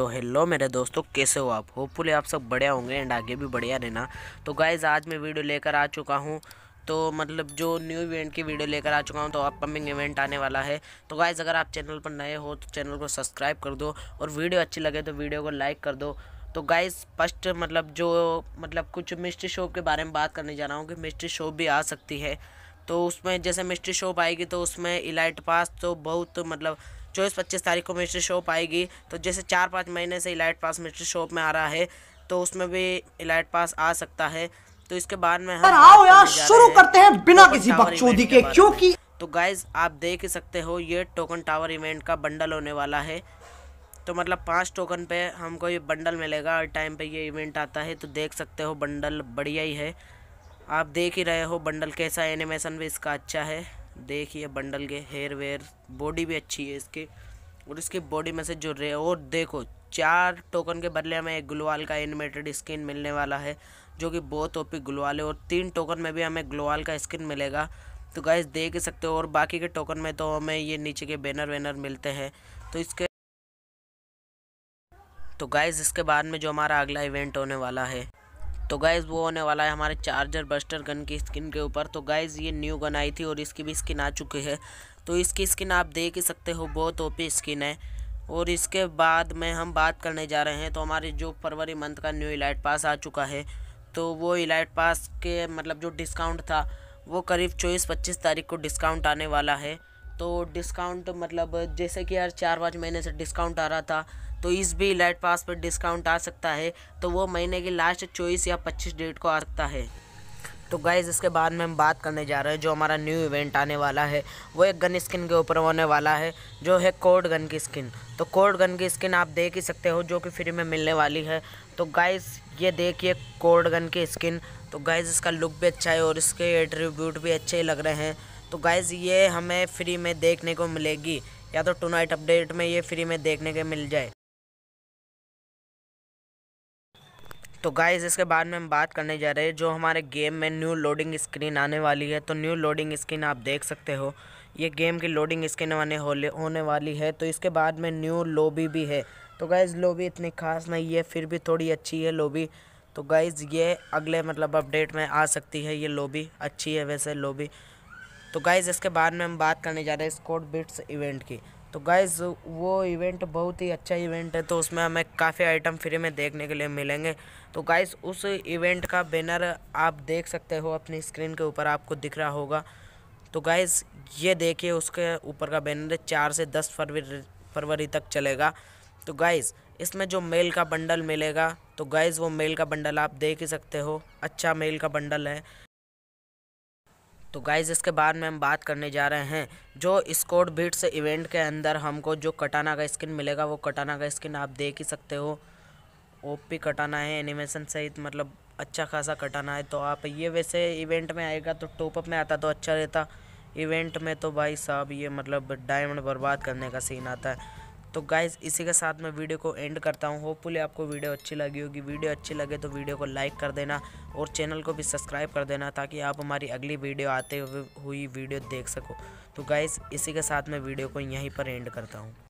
तो हेलो मेरे दोस्तों कैसे हो आप होपफुली आप सब बढ़िया होंगे एंड आगे भी बढ़िया रहना तो गाइज़ आज मैं वीडियो लेकर आ चुका हूँ तो मतलब जो न्यू इवेंट की वीडियो लेकर आ चुका हूँ तो अपकमिंग इवेंट आने वाला है तो गाइज़ अगर आप चैनल पर नए हो तो चैनल को सब्सक्राइब कर दो और वीडियो अच्छी लगे तो वीडियो को लाइक कर दो तो गाइज़ फर्स्ट मतलब जो मतलब कुछ मिस्ट्री शॉप के बारे में बात करने जा रहा हूँ कि मिस्ट्री शॉप भी आ सकती है तो उसमें जैसे मिस्ट्री शॉप आएगी तो उसमें इलाइट पास तो बहुत मतलब चौबीस पच्चीस तारीख को मिस्ट्री शॉप आएगी तो जैसे चार पाँच महीने से इलाइट पास मिस्ट्री शॉप में आ रहा है तो उसमें भी इलाइट पास आ सकता है तो इसके बाद में हम आओ यार शुरू करते हैं बिना किसी बकचोदी के क्योंकि तो गाइज आप देख सकते हो ये टोकन टावर इवेंट का बंडल होने वाला है तो मतलब पांच टोकन पे हमको ये बंडल मिलेगा और टाइम पे ये इवेंट आता है तो देख सकते हो बंडल बढ़िया ही है आप देख ही रहे हो बंडल कैसा एनिमेशन भी इसका अच्छा है देखिए बंडल के हेयर वेयर बॉडी भी अच्छी है इसके और इसके बॉडी में से जो रे और देखो चार टोकन के बदले हमें एक ग्लोवाल का एनिमेटेड स्किन मिलने वाला है जो कि बहुत ओपी ग्लोवाल है और तीन टोकन में भी हमें ग्लोवाल का स्किन मिलेगा तो गाइस देख ही सकते हो और बाकी के टोकन में तो हमें ये नीचे के बैनर वैनर मिलते हैं तो इसके तो गाइस इसके बाद में जो हमारा अगला इवेंट होने वाला है तो गाइज़ वो होने वाला है हमारे चार्जर बस्टर गन की स्किन के ऊपर तो गाइज़ ये न्यू गन आई थी और इसकी भी स्किन आ चुकी है तो इसकी स्किन आप देख ही सकते हो बहुत ओपी स्किन है और इसके बाद में हम बात करने जा रहे हैं तो हमारे जो फरवरी मंथ का न्यू इलाइट पास आ चुका है तो वो इलाइट पास के मतलब जो डिस्काउंट था वो करीब चौबीस पच्चीस तारीख को डिस्काउंट आने वाला है तो डिस्काउंट मतलब जैसे कि यार चार पाँच महीने से डिस्काउंट आ रहा था तो इस भी लाइट पास पर डिस्काउंट आ सकता है तो वो महीने की लास्ट चौबीस या पच्चीस डेट को आ सकता है तो गाइज इसके बाद में हम बात करने जा रहे हैं जो हमारा न्यू इवेंट आने वाला है वो एक गन स्किन के ऊपर होने वाला है जो है कोड गन की स्किन तो कोड गन की स्किन आप देख ही सकते हो जो कि फ्री में मिलने वाली है तो गाइज ये देखिए कोड गन की स्किन तो गाइज इसका लुक भी अच्छा है और इसके एट्रीब्यूट भी अच्छे लग रहे हैं तो गाइज़ ये हमें फ्री में देखने को मिलेगी या तो टुनाइट अपडेट में ये फ्री में देखने के मिल जाए तो गाइज इसके बाद में हम बात करने जा रहे हैं जो हमारे गेम में न्यू लोडिंग स्क्रीन आने वाली है तो न्यू लोडिंग स्क्रीन आप देख सकते हो ये गेम की लोडिंग स्क्रीन वाने होने वाली है तो इसके बाद में न्यू लोबी भी है तो गाइज़ लोबी इतनी खास नहीं है फिर भी थोड़ी अच्छी है लोबी तो गाइज़ ये अगले मतलब अपडेट में आ सकती है ये लोबी अच्छी है वैसे लोबी तो गाइज इसके बाद में हम बात करने जा रहे हैं स्कोट बिट्स इवेंट की तो गाइज वो इवेंट बहुत ही अच्छा इवेंट है तो उसमें हमें काफ़ी आइटम फ्री में देखने के लिए मिलेंगे तो गाइज उस इवेंट का बैनर आप देख सकते हो अपनी स्क्रीन के ऊपर आपको दिख रहा होगा तो गाइज ये देखिए उसके ऊपर का बैनर चार से दस फरवरी फरवरी तक चलेगा तो गाइज़ इसमें जो मेल का बंडल मिलेगा तो गाइज़ वो मेल का बंडल आप देख ही सकते हो अच्छा मेल का बंडल है तो गाइज इसके बाद में हम बात करने जा रहे हैं जो स्कोड बिट्स इवेंट के अंदर हमको जो कटाना का स्किन मिलेगा वो कटाना का स्किन आप देख ही सकते हो ओपी कटाना है एनिमेशन सहित मतलब अच्छा खासा कटाना है तो आप ये वैसे इवेंट में आएगा तो टॉपअप में आता तो अच्छा रहता इवेंट में तो भाई साहब ये मतलब डायमंड बर्बाद करने का सीन आता है तो गाइज इसी के साथ मैं वीडियो को एंड करता हूँ होपफुली आपको वीडियो अच्छी लगी होगी वीडियो अच्छी लगे तो वीडियो को लाइक कर देना और चैनल को भी सब्सक्राइब कर देना ताकि आप हमारी अगली वीडियो आते हुए हुई वीडियो देख सको तो गाइज इसी के साथ मैं वीडियो को यहीं पर एंड करता हूँ